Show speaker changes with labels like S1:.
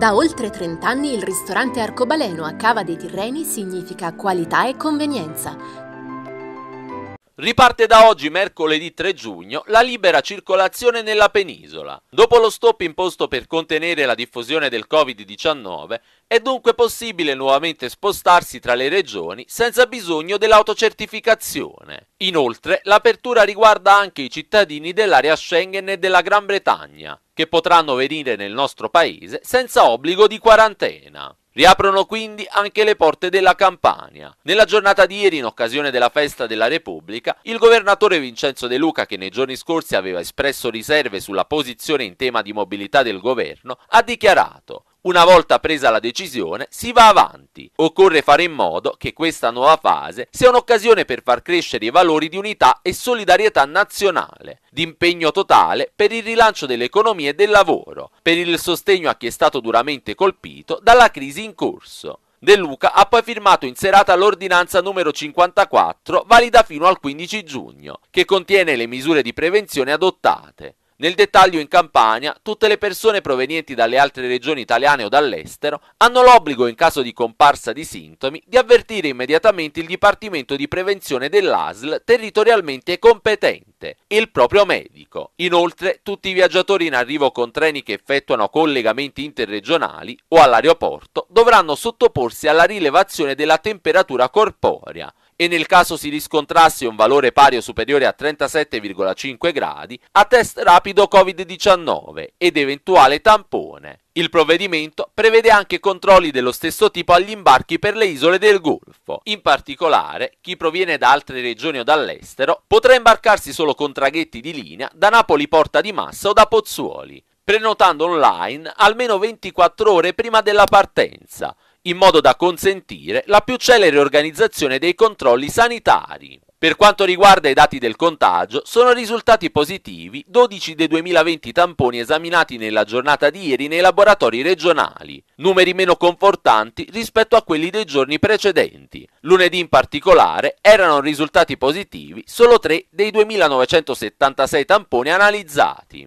S1: Da oltre 30 anni il ristorante Arcobaleno a Cava dei Tirreni significa qualità e convenienza, Riparte da oggi, mercoledì 3 giugno, la libera circolazione nella penisola. Dopo lo stop imposto per contenere la diffusione del Covid-19, è dunque possibile nuovamente spostarsi tra le regioni senza bisogno dell'autocertificazione. Inoltre, l'apertura riguarda anche i cittadini dell'area Schengen e della Gran Bretagna, che potranno venire nel nostro paese senza obbligo di quarantena. Riaprono quindi anche le porte della Campania. Nella giornata di ieri, in occasione della festa della Repubblica, il governatore Vincenzo De Luca, che nei giorni scorsi aveva espresso riserve sulla posizione in tema di mobilità del governo, ha dichiarato una volta presa la decisione si va avanti. Occorre fare in modo che questa nuova fase sia un'occasione per far crescere i valori di unità e solidarietà nazionale, di impegno totale per il rilancio dell'economia e del lavoro, per il sostegno a chi è stato duramente colpito dalla crisi in corso. De Luca ha poi firmato in serata l'ordinanza numero 54, valida fino al 15 giugno, che contiene le misure di prevenzione adottate. Nel dettaglio in Campania, tutte le persone provenienti dalle altre regioni italiane o dall'estero hanno l'obbligo, in caso di comparsa di sintomi, di avvertire immediatamente il Dipartimento di Prevenzione dell'ASL territorialmente competente, il proprio medico. Inoltre, tutti i viaggiatori in arrivo con treni che effettuano collegamenti interregionali o all'aeroporto dovranno sottoporsi alla rilevazione della temperatura corporea e nel caso si riscontrasse un valore pari o superiore a 37,5 gradi, a test rapido Covid-19 ed eventuale tampone. Il provvedimento prevede anche controlli dello stesso tipo agli imbarchi per le isole del Golfo. In particolare, chi proviene da altre regioni o dall'estero potrà imbarcarsi solo con traghetti di linea da Napoli Porta di Massa o da Pozzuoli, prenotando online almeno 24 ore prima della partenza in modo da consentire la più celere organizzazione dei controlli sanitari. Per quanto riguarda i dati del contagio, sono risultati positivi 12 dei 2020 tamponi esaminati nella giornata di ieri nei laboratori regionali, numeri meno confortanti rispetto a quelli dei giorni precedenti. Lunedì in particolare erano risultati positivi solo 3 dei 2976 tamponi analizzati.